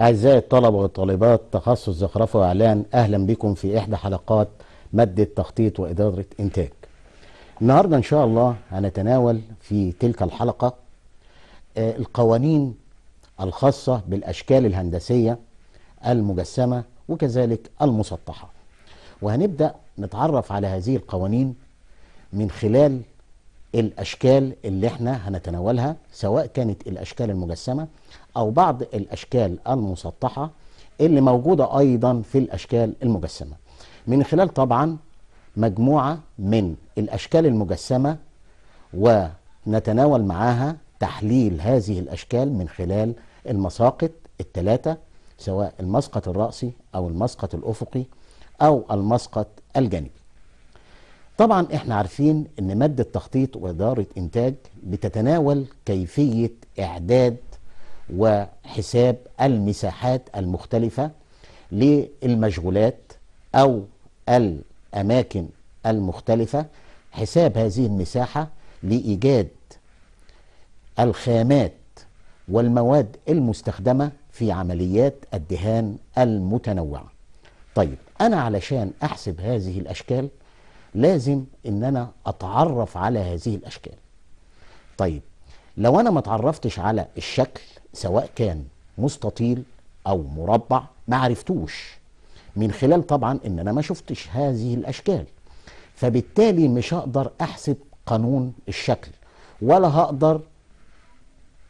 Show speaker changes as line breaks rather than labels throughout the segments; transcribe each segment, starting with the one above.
أعزائي الطلبة والطالبات تخصص زخرفة وإعلان أهلا بكم في إحدى حلقات مادة تخطيط وإدارة إنتاج النهاردة إن شاء الله هنتناول في تلك الحلقة آه، القوانين الخاصة بالأشكال الهندسية المجسمة وكذلك المسطحة وهنبدأ نتعرف على هذه القوانين من خلال الأشكال اللي احنا هنتناولها سواء كانت الأشكال المجسمة أو بعض الأشكال المسطحة اللي موجودة أيضا في الأشكال المجسمة من خلال طبعا مجموعة من الأشكال المجسمة ونتناول معاها تحليل هذه الأشكال من خلال المساقط التلاتة سواء المسقط الرأسي أو المسقط الأفقي أو المسقط الجانبي طبعا احنا عارفين ان مادة تخطيط وإدارة إنتاج بتتناول كيفية إعداد وحساب المساحات المختلفة للمشغولات أو الأماكن المختلفة حساب هذه المساحة لإيجاد الخامات والمواد المستخدمة في عمليات الدهان المتنوعة طيب أنا علشان أحسب هذه الأشكال لازم إن أنا أتعرف على هذه الأشكال طيب لو انا ما اتعرفتش على الشكل سواء كان مستطيل او مربع ما عرفتوش من خلال طبعا ان انا ما شفتش هذه الاشكال فبالتالي مش هقدر احسب قانون الشكل ولا هقدر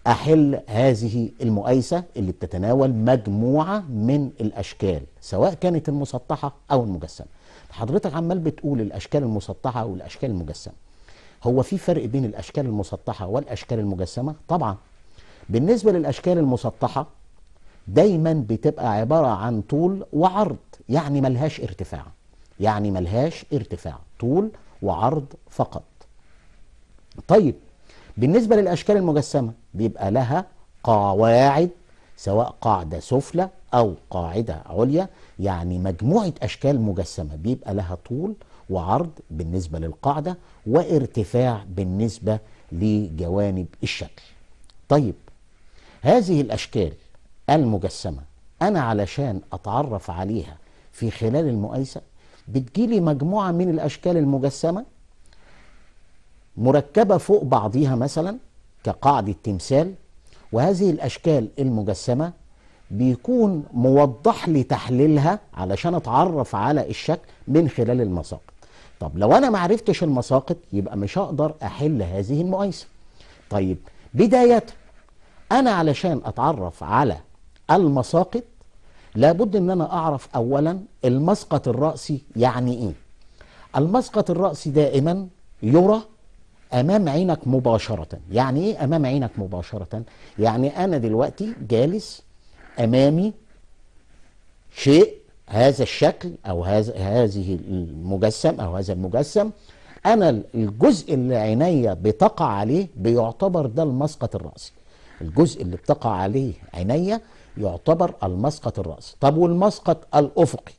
احل هذه المقايسه اللي بتتناول مجموعه من الاشكال سواء كانت المسطحه او المجسمه حضرتك عمال بتقول الاشكال المسطحه والاشكال المجسمه هو في فرق بين الاشكال المسطحه والاشكال المجسمه طبعا بالنسبه للاشكال المسطحه دايما بتبقى عباره عن طول وعرض يعني ملهاش ارتفاع يعني ملهاش ارتفاع طول وعرض فقط طيب بالنسبه للاشكال المجسمه بيبقى لها قواعد سواء قاعده سفلى او قاعده عليا يعني مجموعه اشكال مجسمه بيبقى لها طول وعرض بالنسبه للقاعده وارتفاع بالنسبة لجوانب الشكل طيب هذه الأشكال المجسمة أنا علشان أتعرف عليها في خلال المؤيسة بتجيلي مجموعة من الأشكال المجسمة مركبة فوق بعضيها مثلا كقاعدة تمثال وهذه الأشكال المجسمة بيكون موضح لي تحليلها علشان أتعرف على الشكل من خلال المساقط طب لو انا ما عرفتش المساقط يبقى مش هقدر احل هذه المقايسه طيب بدايه انا علشان اتعرف على المساقط لابد ان انا اعرف اولا المسقط الرأسي يعني ايه المسقط الرأسي دائما يرى امام عينك مباشرة يعني ايه امام عينك مباشرة يعني انا دلوقتي جالس امامي شيء هذا الشكل او هذا هذه المجسم او هذا المجسم انا الجزء اللي عينيا بتقع عليه بيعتبر ده المسقط الراسي الجزء اللي بتقع عليه عينيا يعتبر المسقط الراسي طب والمسقط الافقي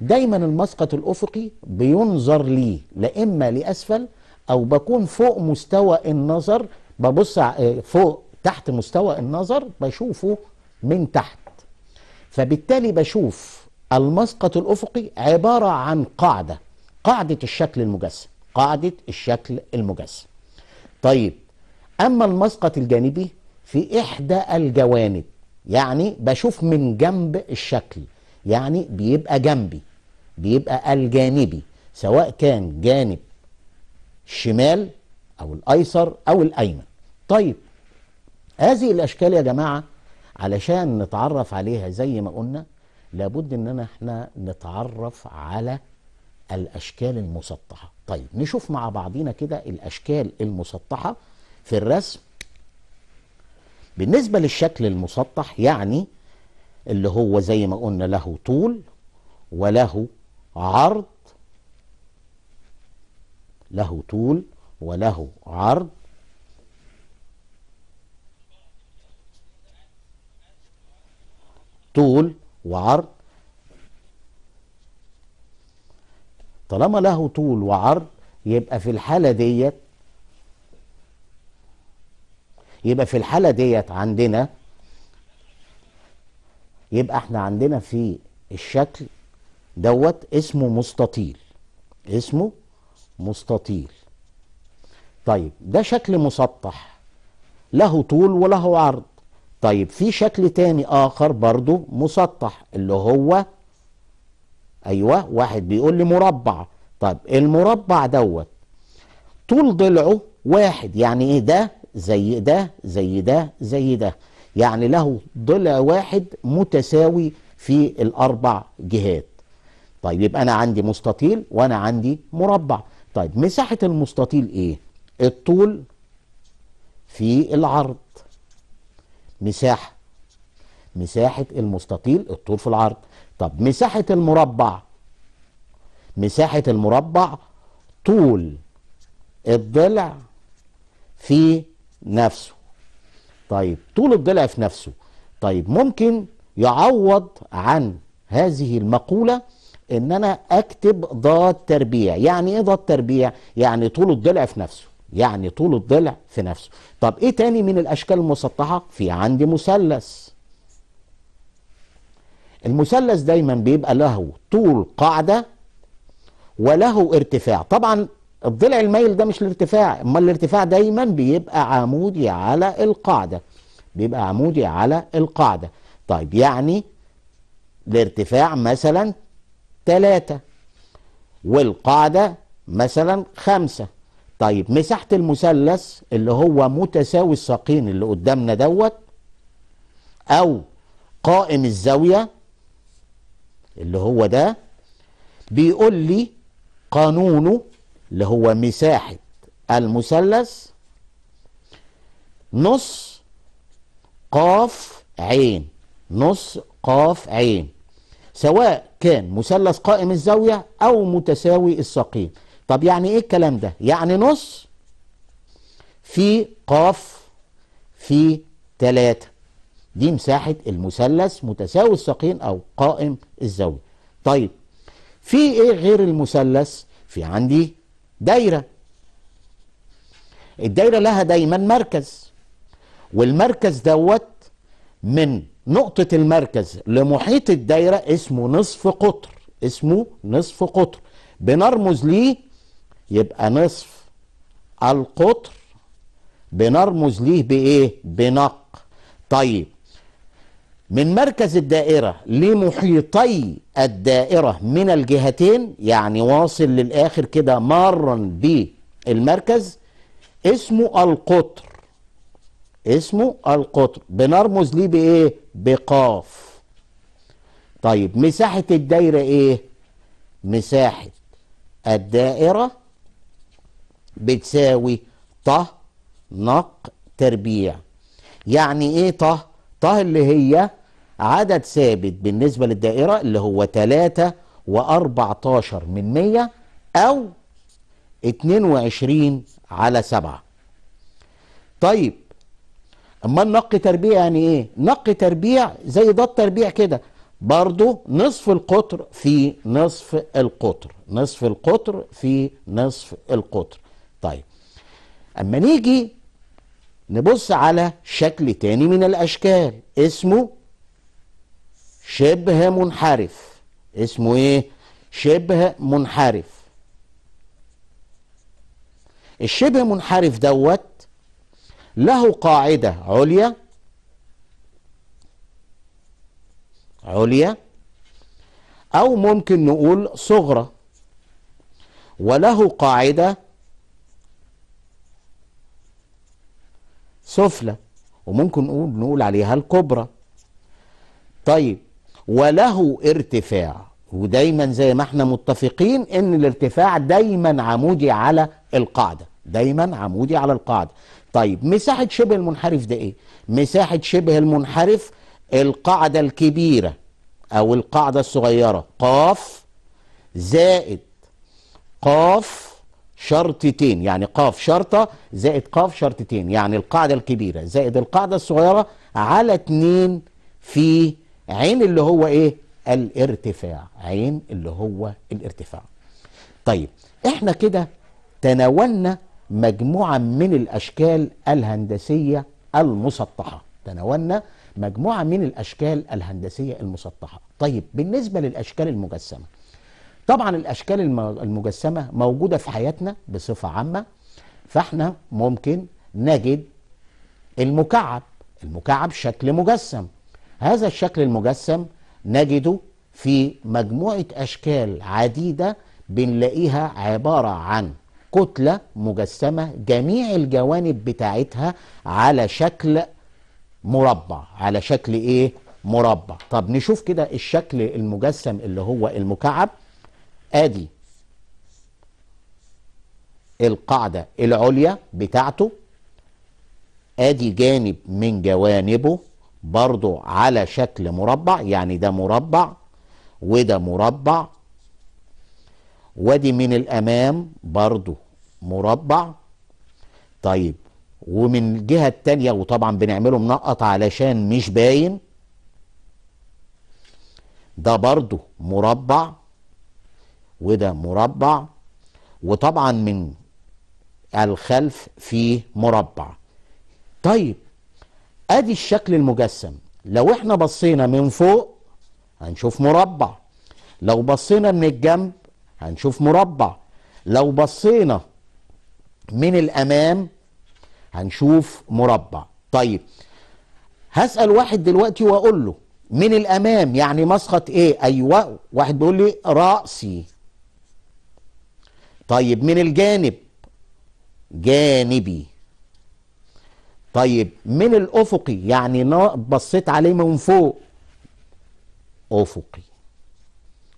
دايما المسقط الافقي بينظر ليه لا اما لاسفل او بكون فوق مستوى النظر ببص آه، فوق تحت مستوى النظر بشوفه من تحت فبالتالي بشوف المسقط الأفقي عبارة عن قاعدة قاعدة الشكل المجسم قاعدة الشكل المجسم طيب أما المسقط الجانبي في إحدى الجوانب يعني بشوف من جنب الشكل يعني بيبقى جنبي بيبقى الجانبي سواء كان جانب الشمال أو الأيسر أو الأيمن طيب هذه الأشكال يا جماعة علشان نتعرف عليها زي ما قلنا لابد اننا احنا نتعرف على الاشكال المسطحه طيب نشوف مع بعضينا كده الاشكال المسطحه في الرسم بالنسبه للشكل المسطح يعني اللي هو زي ما قلنا له طول وله عرض له طول وله عرض طول وعرض طالما له طول وعرض يبقى في الحالة ديت يبقى في الحالة ديت عندنا يبقى احنا عندنا في الشكل دوت اسمه مستطيل اسمه مستطيل طيب ده شكل مسطح له طول وله عرض طيب في شكل تاني اخر برضو مسطح اللي هو ايوه واحد بيقول لي مربع طب المربع دوت طول ضلعه واحد يعني ايه ده زي ده زي ده زي ده يعني له ضلع واحد متساوي في الاربع جهات طيب يبقى انا عندي مستطيل وانا عندي مربع طيب مساحه المستطيل ايه الطول في العرض مساحة مساحة المستطيل الطول في العرض طب مساحة المربع مساحة المربع طول الضلع في نفسه طيب طول الضلع في نفسه طيب ممكن يعوض عن هذه المقولة ان انا اكتب ضاد تربيع يعني ايه ضاد تربيع يعني طول الضلع في نفسه يعني طول الضلع في نفسه طب ايه تاني من الاشكال المسطحه في عندي مثلث المثلث دايما بيبقى له طول قاعده وله ارتفاع طبعا الضلع الميل ده مش الارتفاع اما الارتفاع دايما بيبقى عمودي على القاعده بيبقى عمودي على القاعده طيب يعني الارتفاع مثلا 3 والقاعده مثلا خمسة طيب مساحة المثلث اللي هو متساوي الساقين اللي قدامنا دوت أو قائم الزاوية اللي هو ده بيقول لي قانونه اللي هو مساحة المثلث نص قاف عين نص قاف عين سواء كان مثلث قائم الزاوية أو متساوي الساقين طب يعني ايه الكلام ده يعني نص في قاف في تلاتة دي مساحة المثلث متساوي الساقين أو قائم الزاوية طيب في إيه غير المثلث في عندي دايرة الدايرة لها دايما مركز والمركز دوت من نقطة المركز لمحيط الدايرة اسمه نصف قطر اسمه نصف قطر بنرمز ليه يبقى نصف القطر بنرمز ليه بايه بنق طيب من مركز الدائرة لمحيطي الدائرة من الجهتين يعني واصل للآخر كده مارا بالمركز اسمه القطر اسمه القطر بنرمز ليه بإيه؟ بقاف طيب مساحة الدايرة إيه؟ مساحة الدائرة بتساوي ط نق تربيع يعني ايه ط ط اللي هي عدد ثابت بالنسبة للدائرة اللي هو 3 و14 من 100 أو 22 على 7 طيب أما النق تربيع يعني إيه؟ نق تربيع زي ده التربيع كده برضو نصف القطر في نصف القطر نصف القطر في نصف القطر طيب اما نيجي نبص على شكل تاني من الاشكال اسمه شبه منحرف اسمه ايه شبه منحرف الشبه منحرف دوت له قاعدة عليا عليا أو ممكن نقول صغرى وله قاعدة سفلى وممكن نقول نقول عليها الكبرى طيب وله ارتفاع ودايما زي ما احنا متفقين ان الارتفاع دايما عمودي على القاعده دايما عمودي على القاعده طيب مساحه شبه المنحرف ده ايه مساحه شبه المنحرف القاعده الكبيره او القاعده الصغيره قاف زائد قاف شرطتين يعني قاف شرطة زائد قاف شرطتين يعني القاعدة الكبيرة زائد القاعدة الصغيرة على اتنين في عين اللي هو ايه الارتفاع عين اللي هو الارتفاع طيب احنا كده تناولنا مجموعة من الأشكال الهندسية المسطحة تناولنا مجموعة من الأشكال الهندسية المسطحة طيب بالنسبة للأشكال المجسمة طبعا الاشكال المجسمه موجوده في حياتنا بصفه عامه فاحنا ممكن نجد المكعب المكعب شكل مجسم هذا الشكل المجسم نجده في مجموعه اشكال عديده بنلاقيها عباره عن كتله مجسمه جميع الجوانب بتاعتها على شكل مربع على شكل ايه مربع طب نشوف كده الشكل المجسم اللي هو المكعب ادي القاعدة العليا بتاعته ادي جانب من جوانبه برضو على شكل مربع يعني ده مربع وده مربع وادي من الامام برضو مربع طيب ومن الجهة التانية وطبعا بنعمله منقط علشان مش باين ده برضو مربع وده مربع وطبعا من الخلف فيه مربع طيب ادي الشكل المجسم لو احنا بصينا من فوق هنشوف مربع لو بصينا من الجنب هنشوف مربع لو بصينا من الامام هنشوف مربع طيب هسال واحد دلوقتي واقول له من الامام يعني مسقط ايه ايوه واحد بيقول لي راسي طيب من الجانب جانبي طيب من الافقي يعني بصيت عليه من فوق افقي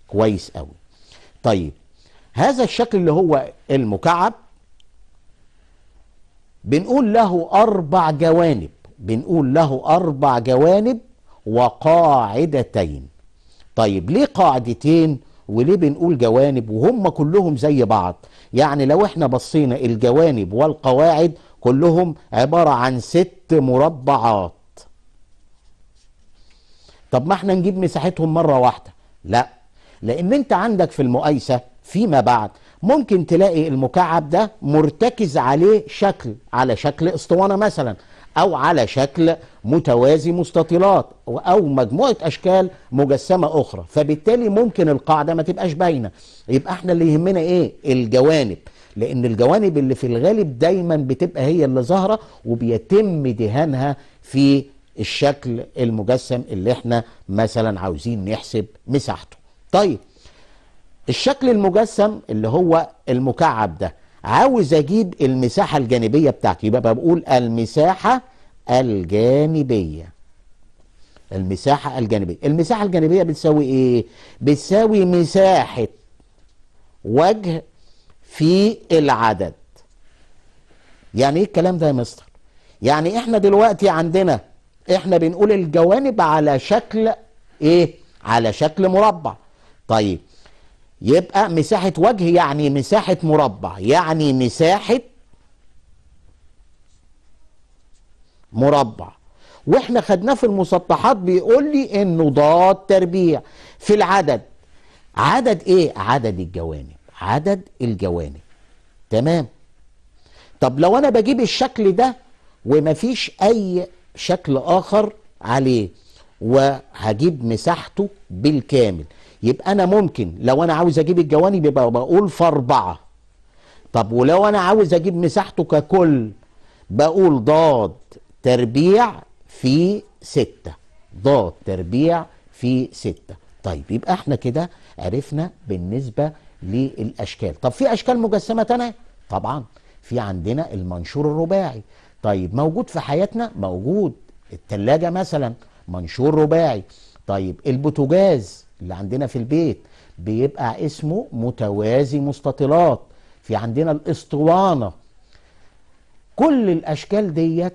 كويس قوي طيب هذا الشكل اللي هو المكعب بنقول له اربع جوانب بنقول له اربع جوانب وقاعدتين طيب ليه قاعدتين وليه بنقول جوانب وهم كلهم زي بعض يعني لو احنا بصينا الجوانب والقواعد كلهم عبارة عن ست مربعات طب ما احنا نجيب مساحتهم مرة واحدة لا لان انت عندك في المقايسة فيما بعد ممكن تلاقي المكعب ده مرتكز عليه شكل على شكل اسطوانة مثلا أو على شكل متوازي مستطيلات أو مجموعة أشكال مجسمة أخرى فبالتالي ممكن القاعدة ما تبقاش باينة يبقى احنا اللي يهمنا إيه الجوانب لأن الجوانب اللي في الغالب دايما بتبقى هي اللي ظاهرة وبيتم دهانها في الشكل المجسم اللي احنا مثلا عاوزين نحسب مساحته طيب الشكل المجسم اللي هو المكعب ده عاوز اجيب المساحه الجانبيه بتاعتي يبقى بقول المساحه الجانبيه المساحه الجانبيه المساحه الجانبيه بتساوي ايه بتساوي مساحه وجه في العدد يعني ايه الكلام ده يا مستر يعني احنا دلوقتي عندنا احنا بنقول الجوانب على شكل ايه على شكل مربع طيب يبقى مساحة وجه يعني مساحة مربع يعني مساحة مربع واحنا خدناه في المسطحات بيقول لي انه ضاد تربيع في العدد عدد ايه عدد الجوانب عدد الجوانب تمام طب لو انا بجيب الشكل ده ومفيش اي شكل اخر عليه وهجيب مساحته بالكامل يبقى انا ممكن لو انا عاوز اجيب الجوانب يبقى بقول في اربعه طب ولو انا عاوز اجيب مساحته ككل بقول ضاد تربيع في ستة ضاد تربيع في ستة طيب يبقى احنا كده عرفنا بالنسبة للأشكال طب في أشكال مجسمة تانية طبعا في عندنا المنشور الرباعي طيب موجود في حياتنا موجود التلاجة مثلا منشور رباعي طيب البوتاجاز اللي عندنا في البيت بيبقى اسمه متوازي مستطيلات في عندنا الاسطوانه كل الاشكال ديت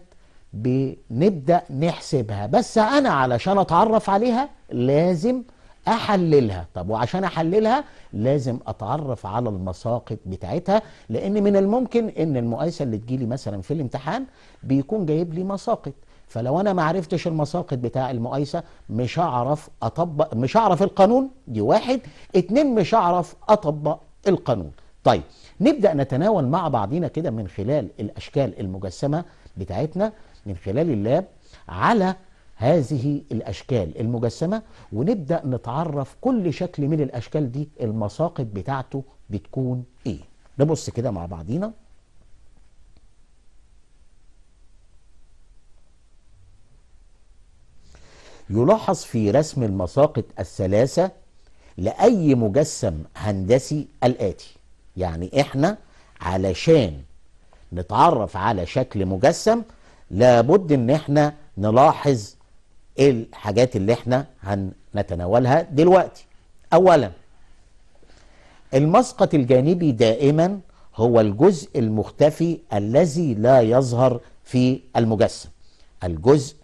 بنبدا نحسبها بس انا علشان اتعرف عليها لازم احللها طب وعشان احللها لازم اتعرف على المساقط بتاعتها لان من الممكن ان المقايسه اللي تجيلي مثلا في الامتحان بيكون جايب لي مساقط فلو انا ما عرفتش المساقط بتاع المؤيسة مش هعرف اطبق مش هعرف القانون دي واحد اتنين مش هعرف اطبق القانون طيب نبدا نتناول مع بعضينا كده من خلال الاشكال المجسمه بتاعتنا من خلال اللاب على هذه الاشكال المجسمه ونبدا نتعرف كل شكل من الاشكال دي المساقط بتاعته بتكون ايه نبص كده مع بعضينا يلاحظ في رسم المساقط الثلاثة لأي مجسم هندسي الآتي يعني إحنا علشان نتعرف على شكل مجسم لابد إن إحنا نلاحظ الحاجات اللي إحنا هنتناولها دلوقتي أولا المسقط الجانبي دائما هو الجزء المختفي الذي لا يظهر في المجسم الجزء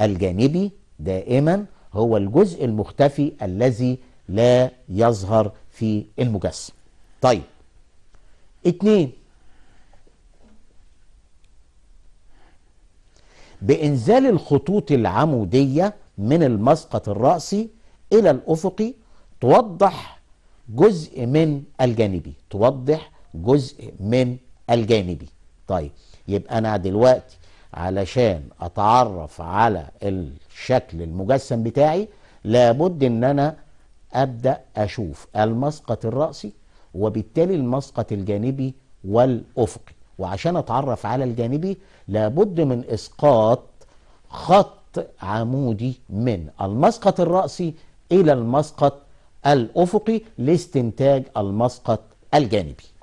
الجانبي دائما هو الجزء المختفي الذي لا يظهر في المجسم طيب اتنين بإنزال الخطوط العمودية من المسقط الرأسي إلى الأفقي توضح جزء من الجانبي توضح جزء من الجانبي طيب يبقى أنا دلوقتي علشان اتعرف على الشكل المجسم بتاعي لابد ان انا ابدا اشوف المسقط الراسي وبالتالي المسقط الجانبي والافقي وعشان اتعرف على الجانبي لابد من اسقاط خط عمودي من المسقط الراسي الى المسقط الافقي لاستنتاج المسقط الجانبي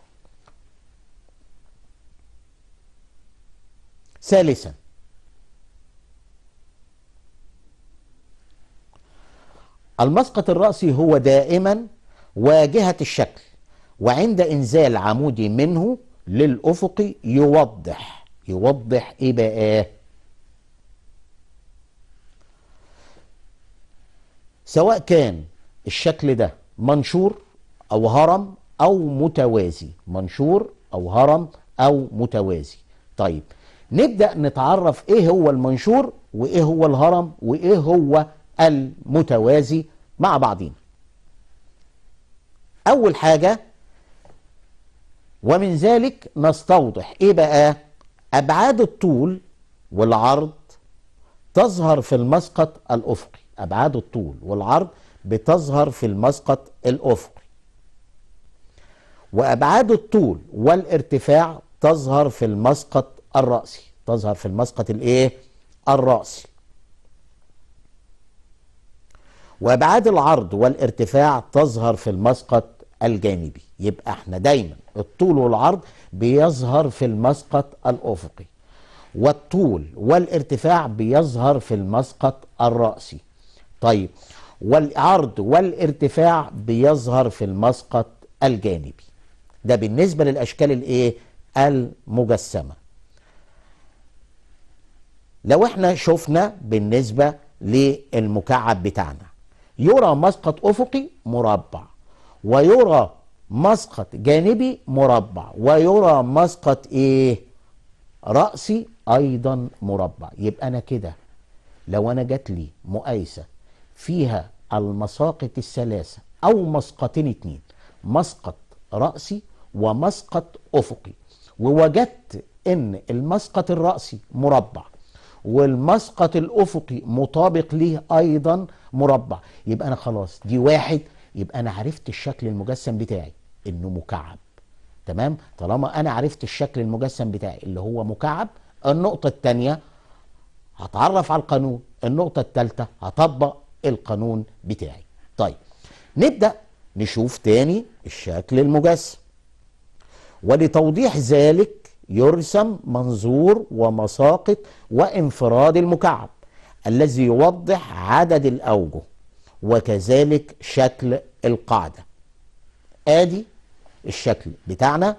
ثالثا المسقط الرأسي هو دائما واجهة الشكل وعند إنزال عمودي منه للأفق يوضح يوضح إيه بقى سواء كان الشكل ده منشور أو هرم أو متوازي منشور أو هرم أو متوازي طيب نبدأ نتعرف إيه هو المنشور وإيه هو الهرم وإيه هو المتوازي مع بعضين أول حاجة ومن ذلك نستوضح إيه بقى أبعاد الطول والعرض تظهر في المسقط الأفقي أبعاد الطول والعرض بتظهر في المسقط الأفقي وأبعاد الطول والارتفاع تظهر في المسقط الرأسي تظهر في المسقط الايه الرأسي وابعاد العرض والارتفاع تظهر في المسقط الجانبي يبقى احنا دايما الطول والعرض بيظهر في المسقط الافقي والطول والارتفاع بيظهر في المسقط الرأسي طيب والعرض والارتفاع بيظهر في المسقط الجانبي ده بالنسبة للأشكال الايه المجسمة لو احنا شفنا بالنسبة للمكعب بتاعنا يرى مسقط أفقي مربع ويرى مسقط جانبي مربع ويرى مسقط ايه رأسي أيضا مربع يبقى أنا كده لو أنا جات لي مقايسة فيها المساقط الثلاثة أو مسقطين اتنين مسقط رأسي ومسقط أفقي ووجدت إن المسقط الرأسي مربع والمسقط الأفقي مطابق ليه أيضا مربع يبقى أنا خلاص دي واحد يبقى أنا عرفت الشكل المجسم بتاعي إنه مكعب تمام طالما أنا عرفت الشكل المجسم بتاعي اللي هو مكعب النقطة الثانية هتعرف على القانون النقطة الثالثة هطبق القانون بتاعي طيب نبدأ نشوف تاني الشكل المجسم ولتوضيح ذلك يرسم منظور ومساقط وانفراد المكعب الذي يوضح عدد الأوجه وكذلك شكل القاعدة ادي الشكل بتاعنا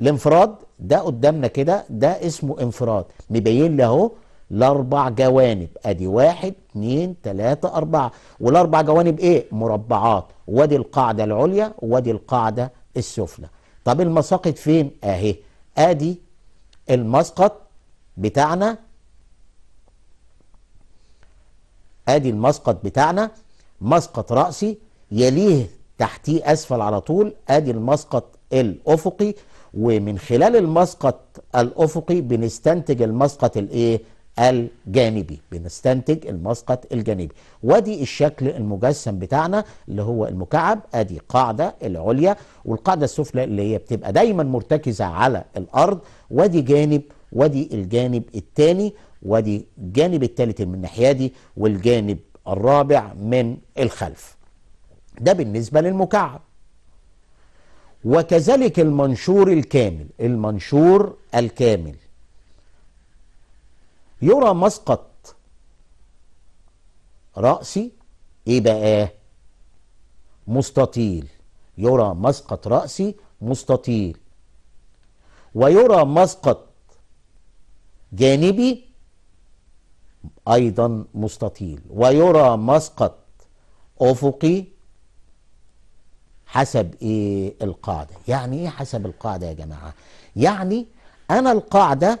الانفراد ده قدامنا كده ده اسمه انفراد مبين له الاربع جوانب ادي واحد اتنين تلاته اربعه والاربع جوانب ايه؟ مربعات وادي القاعده العليا وادي القاعده السفلى طب المساقط فين؟ اهي ادي المسقط بتاعنا ادي المسقط بتاعنا مسقط رأسي يليه تحتيه أسفل على طول ادي المسقط الأفقي ومن خلال المسقط الأفقي بنستنتج المسقط الايه الجانبي بنستنتج المسقط الجانبي وادي الشكل المجسم بتاعنا اللي هو المكعب ادي القاعدة العليا والقاعدة السفلى اللي هي بتبقى دايما مرتكزة على الارض وادي جانب وادي الجانب الثاني وادي الجانب الثالث من الناحية دي والجانب الرابع من الخلف ده بالنسبة للمكعب وكذلك المنشور الكامل المنشور الكامل يرى مسقط رأسي ايه بقى مستطيل يرى مسقط رأسي مستطيل ويرى مسقط جانبي أيضا مستطيل ويرى مسقط أفقي حسب إيه القاعدة يعني إيه حسب القاعدة يا جماعة يعني أنا القاعدة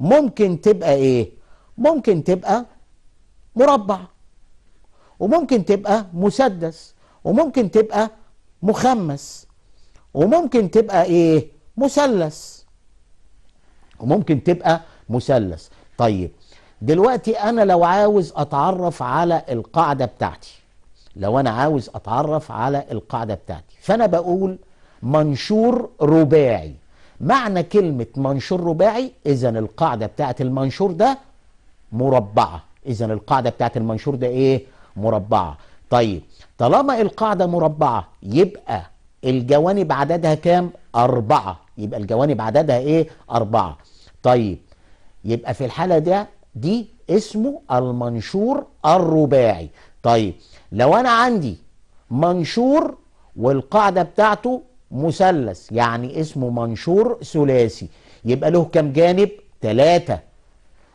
ممكن تبقى ايه ممكن تبقى مربع وممكن تبقى مسدس وممكن تبقى مخمس وممكن تبقى ايه مثلث وممكن تبقى مثلث طيب دلوقتي انا لو عاوز اتعرف على القاعده بتاعتي لو انا عاوز اتعرف على القاعده بتاعتي فانا بقول منشور رباعي معنى كلمة منشور رباعي إذا القاعدة بتاعة المنشور ده مربعة إذا القاعدة بتاعة المنشور ده إيه؟ مربعة طيب طالما القاعدة مربعة يبقى الجوانب عددها كام؟ أربعة يبقى الجوانب عددها إيه؟ أربعة طيب يبقى في الحالة ده دي اسمه المنشور الرباعي طيب لو أنا عندي منشور والقاعدة بتاعته مثلث يعني اسمه منشور ثلاثي يبقى له كام جانب ثلاثة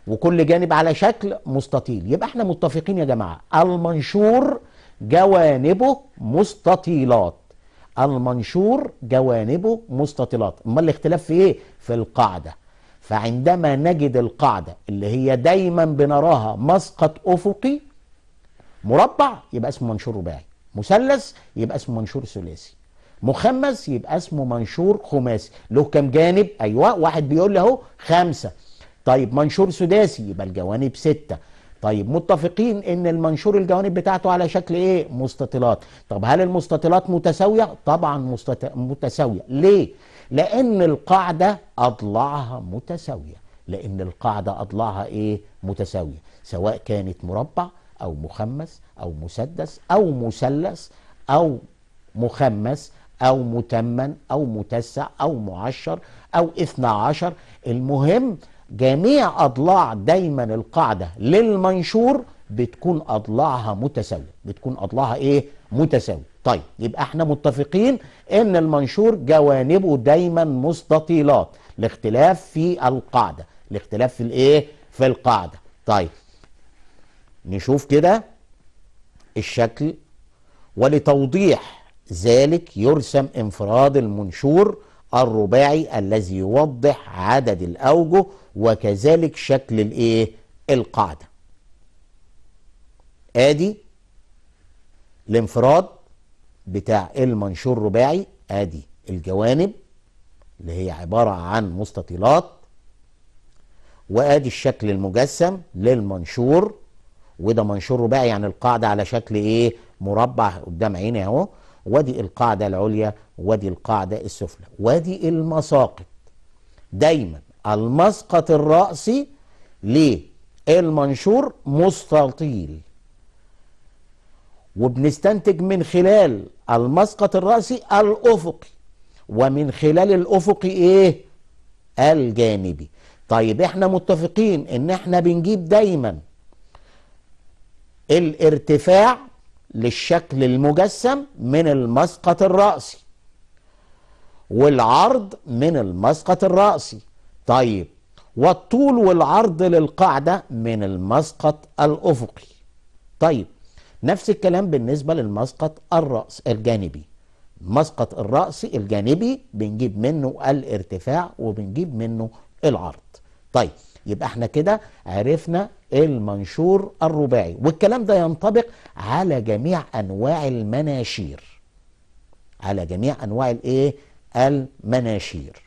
وكل جانب على شكل مستطيل يبقى احنا متفقين يا جماعة المنشور جوانبه مستطيلات المنشور جوانبه مستطيلات ما الاختلاف في ايه في القاعدة فعندما نجد القاعدة اللي هي دايما بنراها مسقط افقي مربع يبقى اسمه منشور رباعي مثلث يبقى اسمه منشور ثلاثي مخمس يبقى اسمه منشور خماسي له كام جانب ايوه واحد بيقول لي اهو خمسة طيب منشور سداسي يبقى الجوانب ستة طيب متفقين ان المنشور الجوانب بتاعته على شكل ايه مستطيلات طب هل المستطيلات متساويه طبعا مستط... متساويه ليه لان القاعده اضلاعها متساويه لان القاعده اضلاعها ايه متساويه سواء كانت مربع او مخمس او مسدس او مثلث او مخمس أو متمن أو متسع أو معشر أو اثنى عشر المهم جميع أضلاع دايما القاعدة للمنشور بتكون أضلاعها متساوية بتكون أضلاعها إيه متساوية طيب يبقى احنا متفقين ان المنشور جوانبه دايما مستطيلات الاختلاف في القاعدة الاختلاف في الايه في القاعدة طيب نشوف كده الشكل ولتوضيح ذلك يرسم انفراد المنشور الرباعي الذي يوضح عدد الأوجه وكذلك شكل الايه القاعدة ادي الانفراد بتاع المنشور الرباعي ادي الجوانب اللي هي عبارة عن مستطيلات وادي الشكل المجسم للمنشور وده منشور رباعي يعني القاعدة على شكل ايه مربع قدام عيني اهو وادي القاعدة العليا وادي القاعدة السفلى وادي المساقط دايما المسقط الرأسي للمنشور مستطيل وبنستنتج من خلال المسقط الرأسي الأفقي ومن خلال الأفقي إيه؟ الجانبي طيب إحنا متفقين إن إحنا بنجيب دايما الارتفاع للشكل المجسم من المسقط الرأسي والعرض من المسقط الرأسي طيب والطول والعرض للقاعدة من المسقط الأفقي طيب نفس الكلام بالنسبة للمسقط الرأس الجانبي مسقط الرأس الجانبي بنجيب منه الارتفاع وبنجيب منه العرض طيب يبقى احنا كده عرفنا المنشور الرباعي والكلام ده ينطبق على جميع انواع المناشير على جميع انواع الايه المناشير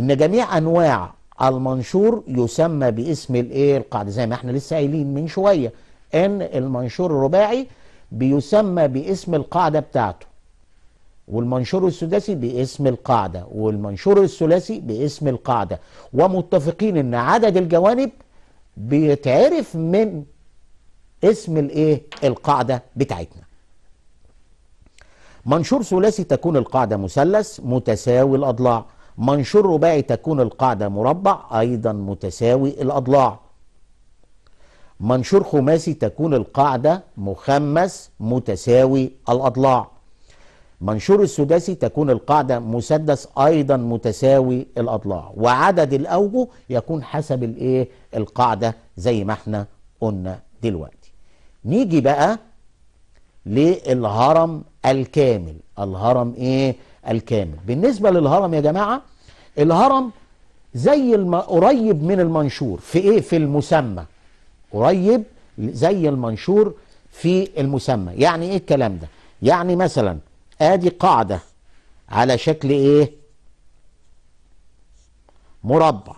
ان جميع انواع المنشور يسمى باسم الايه القاعده زي ما احنا لسه قايلين من شويه ان المنشور الرباعي بيسمى باسم القاعده بتاعته والمنشور السداسي باسم القاعدة والمنشور الثلاثي باسم القاعدة ومتفقين ان عدد الجوانب بيتعرف من اسم الايه القاعدة بتاعتنا منشور ثلاثي تكون القاعدة مثلث متساوي الأضلاع منشور رباعي تكون القاعدة مربع أيضا متساوي الأضلاع منشور خماسي تكون القاعدة مخمس متساوي الأضلاع منشور السداسي تكون القاعدة مسدس أيضا متساوي الأضلاع وعدد الأوجه يكون حسب الإيه القاعدة زي ما احنا قلنا دلوقتي نيجي بقى للهرم الكامل الهرم إيه الكامل بالنسبة للهرم يا جماعة الهرم زي الم... قريب من المنشور في إيه في المسمى قريب زي المنشور في المسمى يعني إيه الكلام ده يعني مثلا ادي قاعدة على شكل ايه مربع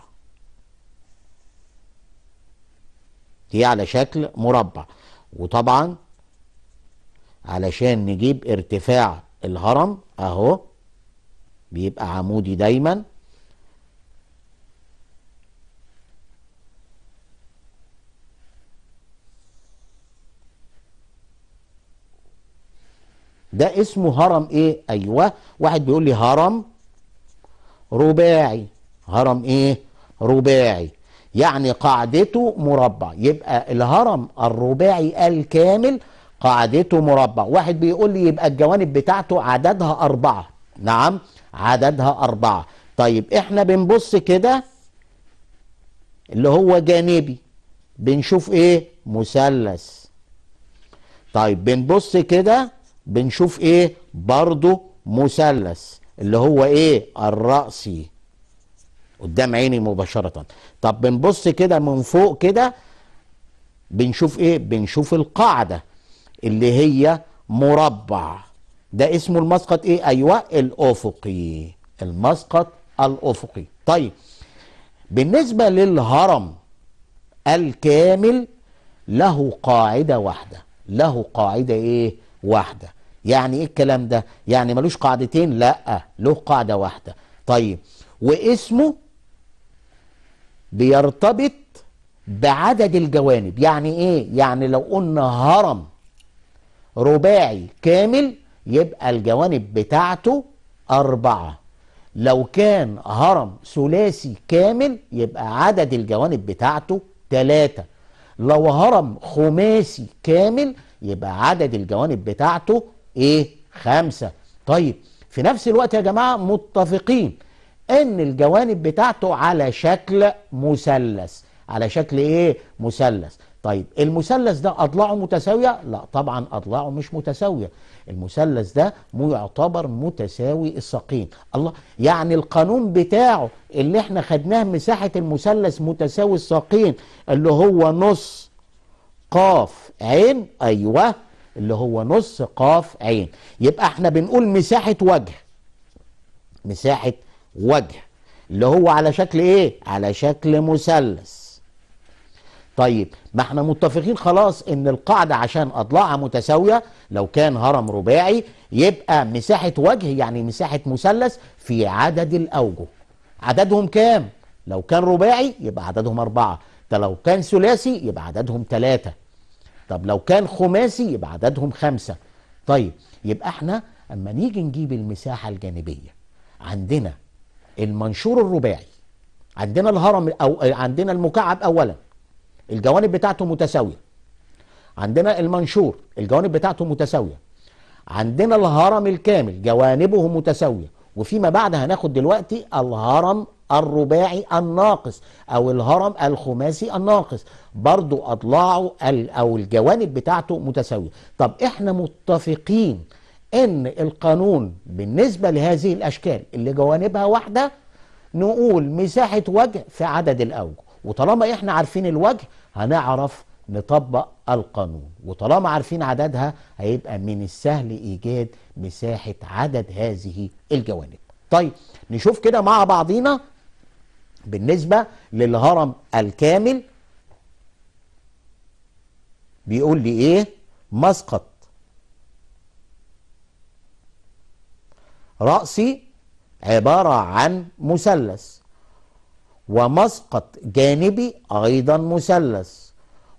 دي على شكل مربع وطبعا علشان نجيب ارتفاع الهرم اهو بيبقى عمودي دايما ده اسمه هرم ايه ايوه واحد بيقول لي هرم رباعي هرم ايه رباعي يعني قاعدته مربع يبقى الهرم الرباعي الكامل قاعدته مربع واحد بيقول لي يبقى الجوانب بتاعته عددها أربعة نعم عددها أربعة طيب احنا بنبص كده اللي هو جانبي بنشوف ايه مثلث طيب بنبص كده بنشوف ايه برضه مثلث اللي هو ايه الرأسي قدام عيني مباشرة طب بنبص كده من فوق كده بنشوف ايه بنشوف القاعدة اللي هي مربع ده اسمه المسقط ايه ايوه الافقي المسقط الافقي طيب بالنسبة للهرم الكامل له قاعدة واحدة له قاعدة ايه واحدة يعني ايه الكلام ده يعني ملوش قاعدتين لا له قاعده واحده طيب واسمه بيرتبط بعدد الجوانب يعني ايه يعني لو قلنا هرم رباعي كامل يبقى الجوانب بتاعته أربعة لو كان هرم ثلاثي كامل يبقى عدد الجوانب بتاعته ثلاثة لو هرم خماسي كامل يبقى عدد الجوانب بتاعته ايه خمسة طيب في نفس الوقت يا جماعة متفقين ان الجوانب بتاعته على شكل مثلث على شكل ايه مثلث طيب المثلث ده اضلاعه متساويه لا طبعا اضلاعه مش متساويه المثلث ده يعتبر متساوي الساقين الله يعني القانون بتاعه اللي احنا خدناه مساحه المثلث متساوي الساقين اللي هو نص قاف عين ايوه اللي هو نص قاف عين يبقى احنا بنقول مساحة وجه مساحة وجه اللي هو على شكل ايه على شكل مثلث طيب ما احنا متفقين خلاص ان القاعدة عشان اضلاعها متساوية لو كان هرم رباعي يبقى مساحة وجه يعني مساحة مثلث في عدد الاوجه عددهم كام لو كان رباعي يبقى عددهم اربعة ده لو كان ثلاثي يبقى عددهم ثلاثة طب لو كان خماسي يبقى عددهم خمسة طيب يبقى احنا اما نيجي نجيب المساحة الجانبية عندنا المنشور الرباعي عندنا الهرم او عندنا المكعب اولا الجوانب بتاعته متساوية عندنا المنشور الجوانب بتاعته متساوية عندنا الهرم الكامل جوانبه متساوية وفيما بعد هناخد دلوقتي الهرم الرباعي الناقص او الهرم الخماسي الناقص برضو اضلاعه او الجوانب بتاعته متساويه طب احنا متفقين ان القانون بالنسبه لهذه الاشكال اللي جوانبها واحده نقول مساحه وجه في عدد الاوجه وطالما احنا عارفين الوجه هنعرف نطبق القانون وطالما عارفين عددها هيبقى من السهل ايجاد مساحه عدد هذه الجوانب طيب نشوف كده مع بعضينا بالنسبة للهرم الكامل بيقول لي ايه مسقط رأسي عبارة عن مثلث ومسقط جانبي أيضا مثلث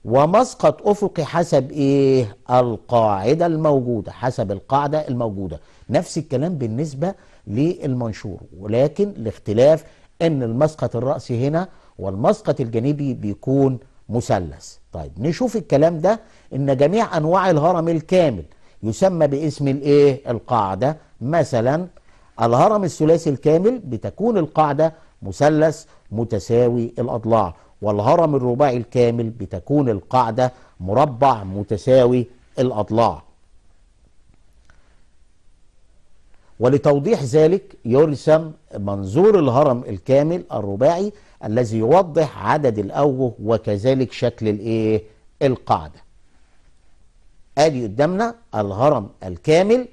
ومسقط أفقي حسب إيه؟ القاعدة الموجودة حسب القاعدة الموجودة نفس الكلام بالنسبة للمنشور ولكن الاختلاف ان المسقط الرأسي هنا والمسقط الجانبي بيكون مثلث طيب نشوف الكلام ده ان جميع انواع الهرم الكامل يسمى باسم الايه القاعده مثلا الهرم الثلاثي الكامل بتكون القاعده مثلث متساوي الاضلاع والهرم الرباعي الكامل بتكون القاعده مربع متساوي الاضلاع ولتوضيح ذلك يرسم منظور الهرم الكامل الرباعي الذي يوضح عدد الأوجه وكذلك شكل الايه القاعدة ادي قدامنا الهرم الكامل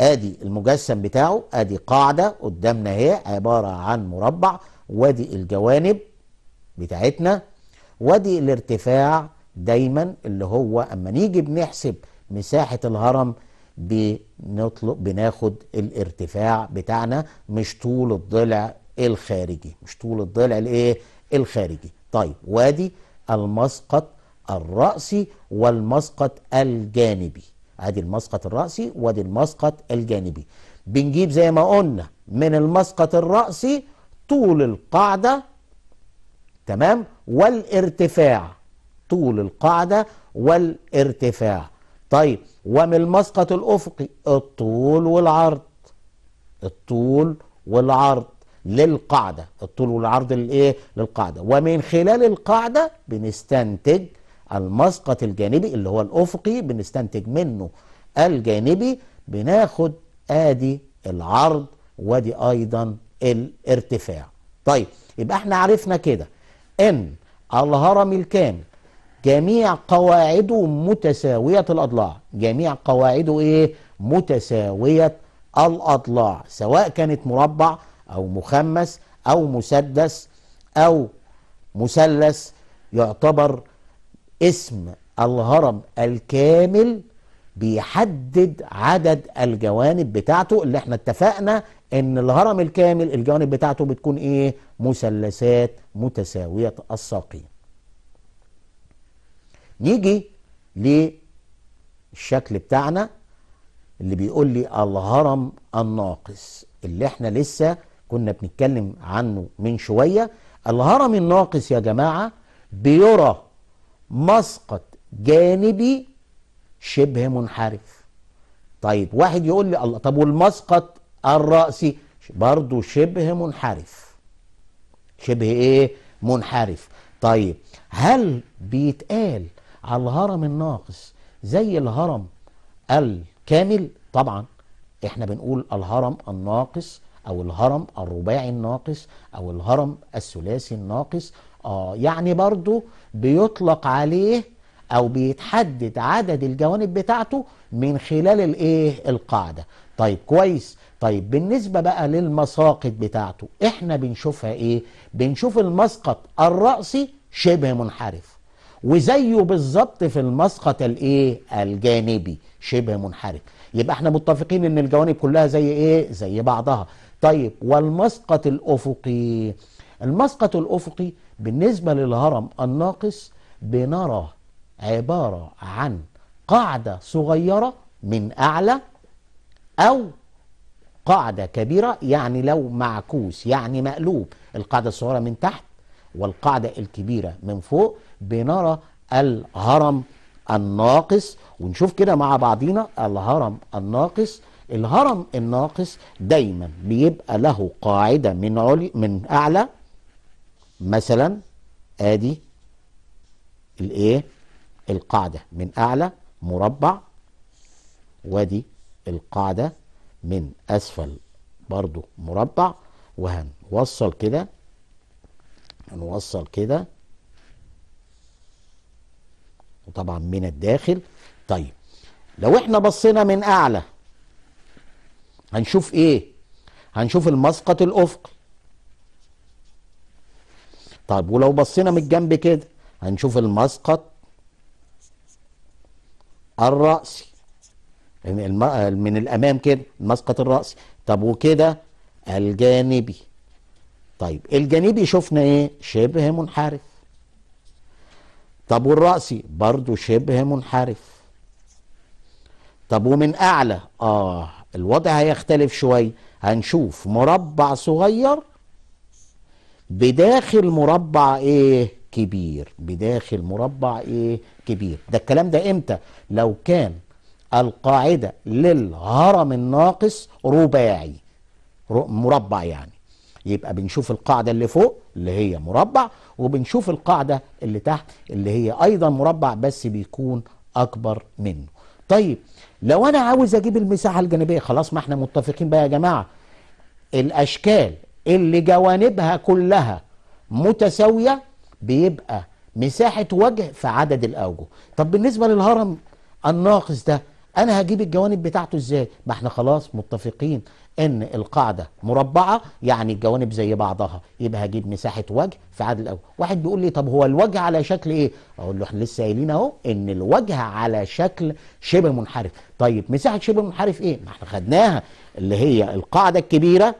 ادي المجسم بتاعه ادي قاعدة قدامنا اهي عبارة عن مربع وادي الجوانب بتاعتنا وادي الارتفاع دايما اللي هو اما نيجي بنحسب مساحة الهرم بنطلق بناخد الارتفاع بتاعنا مش طول الضلع الخارجي مش طول الضلع الايه الخارجي طيب وادي المسقط الرأسي والمسقط الجانبي ادي المسقط الرأسي وادي المسقط الجانبي بنجيب زي ما قلنا من المسقط الرأسي طول القاعدة تمام والارتفاع طول القاعدة والارتفاع طيب ومن المسقط الأفقي الطول والعرض الطول والعرض للقاعدة الطول والعرض للإيه؟ للقاعدة ومن خلال القاعدة بنستنتج المسقط الجانبي اللي هو الأفقي بنستنتج منه الجانبي بناخد آدي العرض وادي أيضا الارتفاع طيب يبقى احنا عرفنا كده ان الهرم الكامل جميع قواعده متساوية الأضلاع جميع قواعده إيه؟ متساوية الأضلاع سواء كانت مربع أو مخمس أو مسدس أو مثلث يعتبر اسم الهرم الكامل بيحدد عدد الجوانب بتاعته اللي احنا اتفقنا ان الهرم الكامل الجوانب بتاعته بتكون ايه مثلثات متساوية الساقين يجي للشكل بتاعنا اللي بيقول لي الهرم الناقص اللي احنا لسه كنا بنتكلم عنه من شوية الهرم الناقص يا جماعة بيرى مسقط جانبي شبه منحرف طيب واحد يقول لي الله طب والمسقط الرأسي برضه شبه منحرف شبه ايه منحرف طيب هل بيتقال على الهرم الناقص زي الهرم الكامل طبعا احنا بنقول الهرم الناقص او الهرم الرباعي الناقص او الهرم الثلاثي الناقص اه يعني برضو بيطلق عليه او بيتحدد عدد الجوانب بتاعته من خلال الايه القاعده طيب كويس طيب بالنسبه بقى للمساقط بتاعته احنا بنشوفها ايه بنشوف المسقط الراسي شبه منحرف وزيه بالظبط في المسقط الايه الجانبي شبه منحرف يبقى احنا متفقين ان الجوانب كلها زي ايه زي بعضها طيب والمسقط الافقي المسقط الافقي بالنسبه للهرم الناقص بنرى عباره عن قاعده صغيره من اعلى او قاعده كبيره يعني لو معكوس يعني مقلوب القاعده الصغيره من تحت والقاعده الكبيره من فوق بنرى الهرم الناقص ونشوف كده مع بعضينا الهرم الناقص الهرم الناقص دايما بيبقى له قاعده من علي من اعلى مثلا ادي الايه القاعده من اعلى مربع وادي القاعده من اسفل برضو مربع وهنوصل كده هنوصل كده وطبعا من الداخل طيب لو احنا بصينا من اعلى هنشوف ايه هنشوف المسقط الافقي طيب ولو بصينا من الجنب كده هنشوف المسقط الرأسي يعني من الأمام كده المسقط الرأسي طب وكده الجانبي طيب الجانبي شفنا ايه شبه منحرف طب والرأسي برضو شبه منحرف طب ومن أعلى آه الوضع هيختلف شوية هنشوف مربع صغير بداخل مربع ايه كبير بداخل مربع ايه كبير ده الكلام ده امتى لو كان القاعدة للهرم الناقص رباعي مربع يعني يبقى بنشوف القاعدة اللي فوق اللي هي مربع وبنشوف القاعدة اللي تحت اللي هي أيضا مربع بس بيكون أكبر منه طيب لو أنا عاوز أجيب المساحة الجانبية خلاص ما احنا متفقين بقى يا جماعة الأشكال اللي جوانبها كلها متساوية بيبقى مساحة وجه في عدد الأوجه طب بالنسبة للهرم الناقص ده أنا هجيب الجوانب بتاعته إزاي ما احنا خلاص متفقين ان القاعده مربعه يعني الجوانب زي بعضها يبقى هجيب مساحه وجه في عدد الاول واحد بيقول لي طب هو الوجه على شكل ايه اقول له احنا لسه قايلين اهو ان الوجه على شكل شبه منحرف طيب مساحه شبه منحرف ايه ما احنا خدناها اللي هي القاعده الكبيره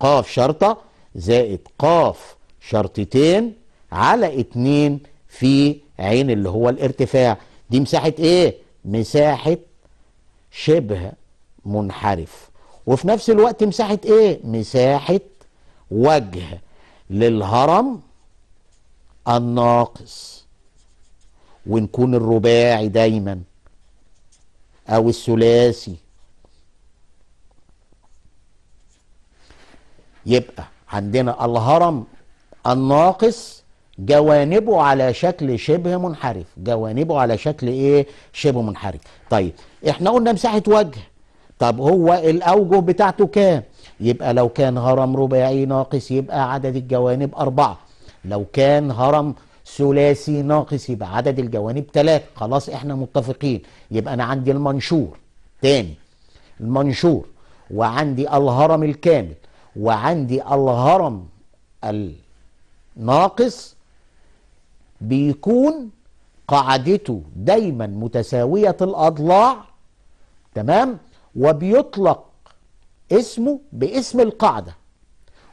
قاف شرطه زائد قاف شرطتين على اتنين في عين اللي هو الارتفاع دي مساحه ايه مساحه شبه منحرف وفي نفس الوقت مساحة ايه مساحة وجه للهرم الناقص ونكون الرباعي دايما او الثلاثي يبقى عندنا الهرم الناقص جوانبه على شكل شبه منحرف جوانبه على شكل ايه شبه منحرف طيب احنا قلنا مساحه وجه طب هو الأوجه بتاعته كام يبقى لو كان هرم رباعي ناقص يبقى عدد الجوانب أربعة لو كان هرم ثلاثي ناقص يبقى عدد الجوانب ثلاثة خلاص احنا متفقين يبقى أنا عندي المنشور تاني المنشور وعندي الهرم الكامل وعندي الهرم الناقص بيكون قاعدته دايما متساوية الأضلاع تمام؟ وبيطلق اسمه باسم القاعدة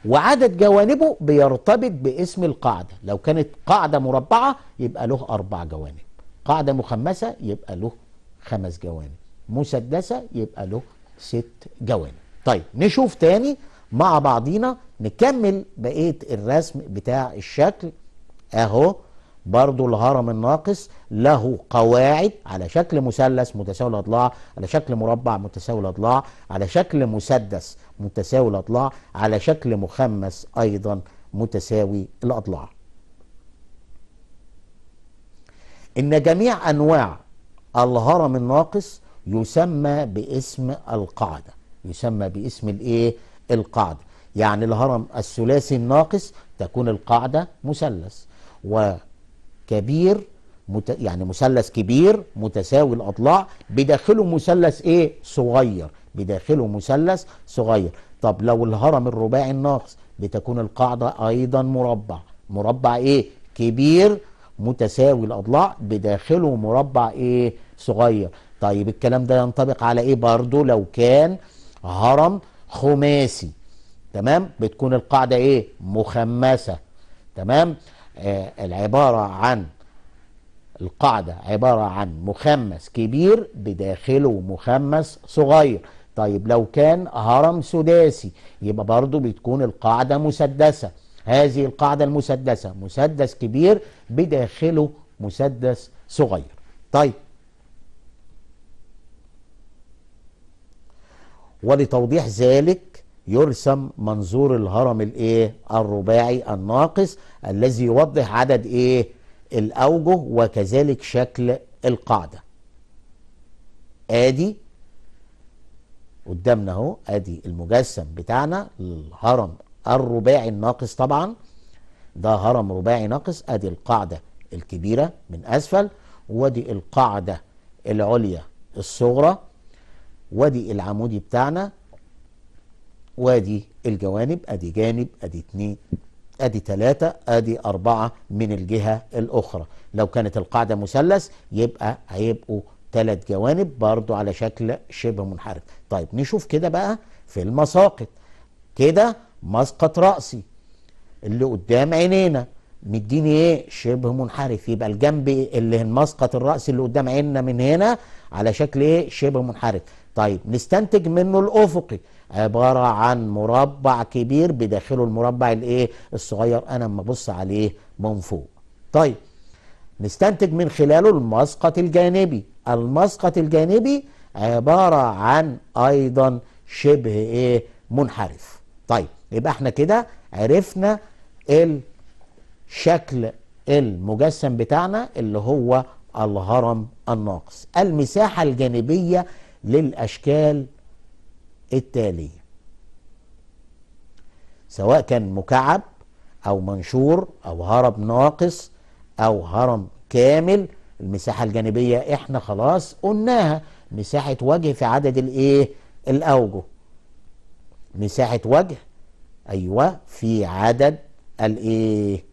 وعدد جوانبه بيرتبط باسم القاعدة لو كانت قاعدة مربعة يبقى له أربع جوانب قاعدة مخمسة يبقى له خمس جوانب مسدسة يبقى له ست جوانب طيب نشوف تاني مع بعضينا نكمل بقية الرسم بتاع الشكل اهو برضو الهرم الناقص له قواعد على شكل مثلث متساوي الاضلاع على شكل مربع متساوي الاضلاع على شكل مسدس متساوي الاضلاع على شكل مخمس ايضا متساوي الاضلاع ان جميع انواع الهرم الناقص يسمى باسم القاعده يسمى باسم الايه القاعده يعني الهرم الثلاثي الناقص تكون القاعده مثلث و كبير مت... يعني مثلث كبير متساوي الاضلاع بداخله مثلث ايه صغير بداخله مثلث صغير طب لو الهرم الرباعي الناقص بتكون القاعده ايضا مربع مربع ايه كبير متساوي الاضلاع بداخله مربع ايه صغير طيب الكلام ده ينطبق على ايه برضه لو كان هرم خماسي تمام بتكون القاعده ايه مخمسه تمام آه، العبارة عن القاعدة عبارة عن مخمس كبير بداخله مخمس صغير طيب لو كان هرم سداسي يبقى برضو بتكون القاعدة مسدسة هذه القاعدة المسدسة مسدس كبير بداخله مسدس صغير طيب ولتوضيح ذلك يرسم منظور الهرم الايه الرباعي الناقص الذي يوضح عدد ايه الاوجه وكذلك شكل القاعده ادي قدامنا اهو ادي المجسم بتاعنا الهرم الرباعي الناقص طبعا ده هرم رباعي ناقص ادي القاعده الكبيره من اسفل وادي القاعده العليا الصغرى وادي العمودي بتاعنا وادي الجوانب ادي جانب ادي اتنين ادي تلاتة ادي اربعة من الجهة الاخرى لو كانت القاعدة مثلث يبقى هيبقوا تلات جوانب برضو على شكل شبه منحرف طيب نشوف كده بقى في المساقط كده مسقط رأسي اللي قدام عينينا مديني ايه شبه منحرف يبقى الجنب اللي المسقط الرأسي اللي قدام عيننا من هنا على شكل ايه شبه منحرف طيب نستنتج منه الأفقي عباره عن مربع كبير بداخله المربع الايه الصغير انا اما ابص عليه من فوق طيب نستنتج من خلاله المسقط الجانبي المسقط الجانبي عباره عن ايضا شبه ايه منحرف طيب يبقى احنا كده عرفنا الشكل المجسم بتاعنا اللي هو الهرم الناقص المساحه الجانبيه للاشكال التالية سواء كان مكعب أو منشور أو هرم ناقص أو هرم كامل المساحة الجانبية احنا خلاص قلناها مساحة وجه في عدد الايه الأوجه مساحة وجه أيوة في عدد الايه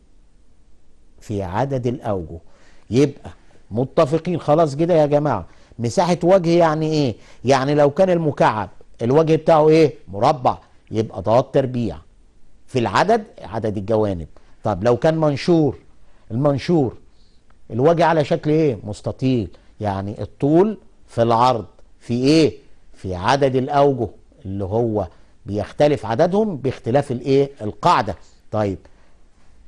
في عدد الأوجه يبقى متفقين خلاص كده يا جماعة مساحة وجه يعني ايه يعني لو كان المكعب الوجه بتاعه ايه مربع يبقى ضاد تربيع في العدد عدد الجوانب طب لو كان منشور المنشور الوجه على شكل ايه مستطيل يعني الطول في العرض في ايه في عدد الاوجه اللي هو بيختلف عددهم باختلاف الايه القاعده طيب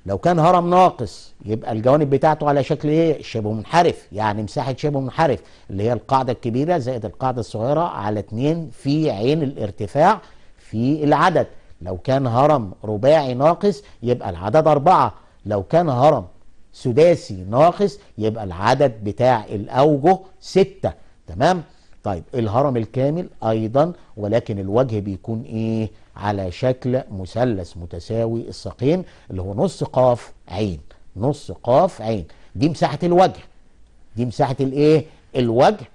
لو كان هرم ناقص يبقى الجوانب بتاعته على شكل ايه؟ شبه منحرف يعني مساحه شبه منحرف اللي هي القاعده الكبيره زائد القاعده الصغيره على 2 في عين الارتفاع في العدد لو كان هرم رباعي ناقص يبقى العدد أربعة لو كان هرم سداسي ناقص يبقى العدد بتاع الأوجه ستة تمام؟ طيب الهرم الكامل ايضا ولكن الوجه بيكون ايه على شكل مثلث متساوي الساقين اللي هو نص قاف عين نص قاف عين دي مساحه الوجه دي مساحه الايه الوجه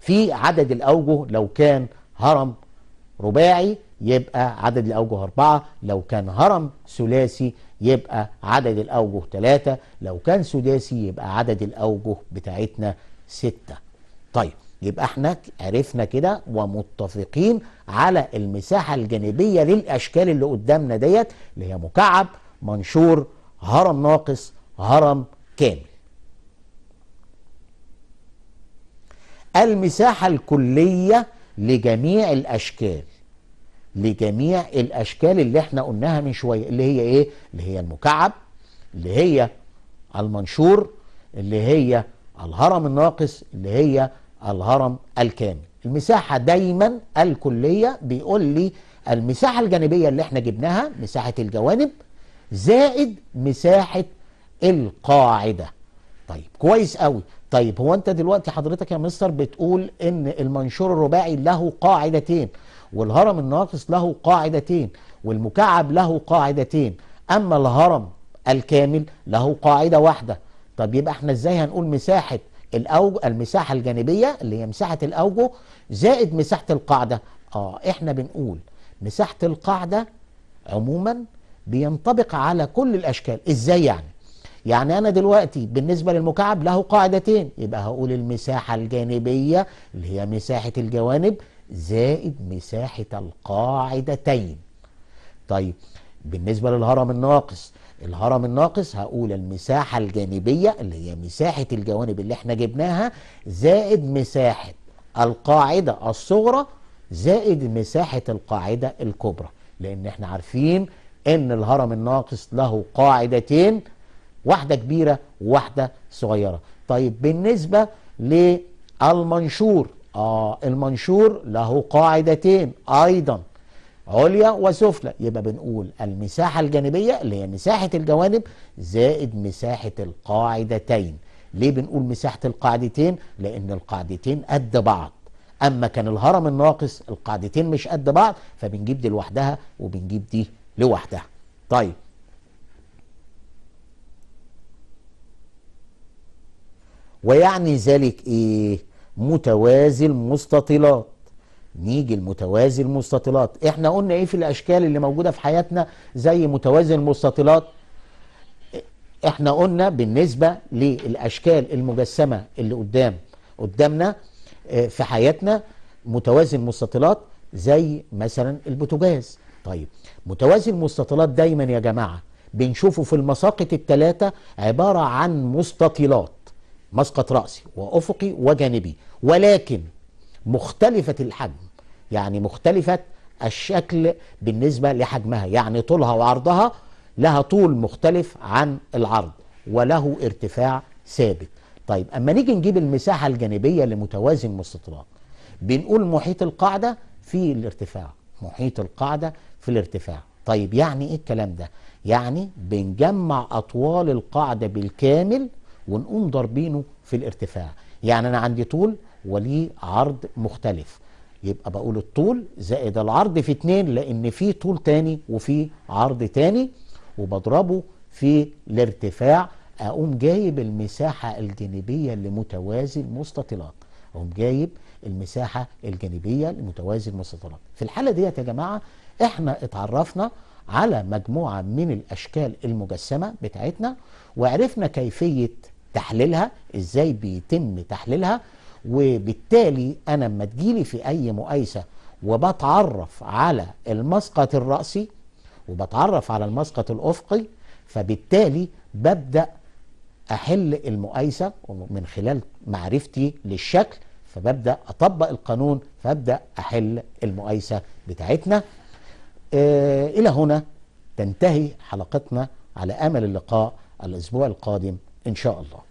في عدد الاوجه لو كان هرم رباعي يبقى عدد الأوجه أربعة لو كان هرم ثلاثي يبقى عدد الأوجه ثلاثة لو كان سداسي يبقى عدد الأوجه بتاعتنا ستة طيب يبقى احنا عرفنا كده ومتفقين على المساحة الجانبية للأشكال اللي قدامنا ديت اللي هي مكعب منشور هرم ناقص هرم كامل المساحة الكلية لجميع الأشكال لجميع الأشكال اللي احنا قلناها من شوية اللي هي ايه؟ اللي هي المكعب اللي هي المنشور اللي هي الهرم الناقص اللي هي الهرم الكامل المساحة دايما الكلية بيقول لي المساحة الجانبية اللي احنا جبناها مساحة الجوانب زائد مساحة القاعدة طيب كويس قوي طيب هو انت دلوقتي حضرتك يا مستر بتقول ان المنشور الرباعي له قاعدتين والهرم الناقص له قاعدتين والمكعب له قاعدتين اما الهرم الكامل له قاعدة واحدة طب يبقى احنا ازاي هنقول مساحة الأوج المساحة الجانبية اللي هي مساحة الأوجه زائد مساحة القاعدة اه احنا بنقول مساحة القاعدة عموما بينطبق على كل الأشكال ازاي يعني يعني أنا دلوقتي بالنسبة للمكعب له قاعدتين يبقى هقول المساحة الجانبية اللي هي مساحة الجوانب زائد مساحة القاعدتين طيب بالنسبة للهرم الناقص الهرم الناقص هقول المساحة الجانبية اللي هي مساحة الجوانب اللي احنا جبناها زائد مساحة القاعدة الصغرى زائد مساحة القاعدة الكبرى لأن احنا عارفين إن الهرم الناقص له قاعدتين واحدة كبيرة وواحدة صغيرة طيب بالنسبة للمنشور آه المنشور له قاعدتين أيضا عليا وسفلى يبقى بنقول المساحة الجانبية اللي هي مساحة الجوانب زائد مساحة القاعدتين ليه بنقول مساحة القاعدتين لأن القاعدتين قد بعض أما كان الهرم الناقص القاعدتين مش قد بعض فبنجيب دي لوحدها وبنجيب دي لوحدها طيب ويعني ذلك إيه متوازي المستطيلات نيجي لمتوازي المستطيلات احنا قلنا ايه في الاشكال اللي موجوده في حياتنا زي متوازي المستطيلات احنا قلنا بالنسبه للاشكال المجسمه اللي قدام قدامنا آه، في حياتنا متوازي المستطيلات زي مثلا البوتاجاز طيب متوازي المستطيلات دايما يا جماعه بنشوفه في المساقط التلاتة عباره عن مستطيلات مسقط راسي وافقي وجانبي ولكن مختلفه الحجم يعني مختلفة الشكل بالنسبة لحجمها يعني طولها وعرضها لها طول مختلف عن العرض وله ارتفاع ثابت طيب أما نيجي نجيب المساحة الجانبية لمتوازن المستطيلات بنقول محيط القاعدة في الارتفاع محيط القاعدة في الارتفاع طيب يعني ايه الكلام ده يعني بنجمع أطوال القاعدة بالكامل ونقوم ضاربينه في الارتفاع يعني أنا عندي طول وليه عرض مختلف يبقى بقول الطول زائد العرض في اتنين لان في طول تاني وفي عرض تاني وبضربه في الارتفاع اقوم جايب المساحه الجانبيه لمتوازي المستطيلات اقوم جايب المساحه الجانبيه لمتوازي المستطيلات في الحاله ديت يا جماعه احنا اتعرفنا على مجموعه من الاشكال المجسمه بتاعتنا وعرفنا كيفيه تحليلها ازاي بيتم تحليلها وبالتالي انا لما تجيلي في اي مقايسه وبتعرف على المسقط الراسي وبتعرف على المسقط الافقي فبالتالي ببدا احل المقايسه من خلال معرفتي للشكل فببدا اطبق القانون فابدا احل المقايسه بتاعتنا آه، الى هنا تنتهي حلقتنا على امل اللقاء الاسبوع القادم ان شاء الله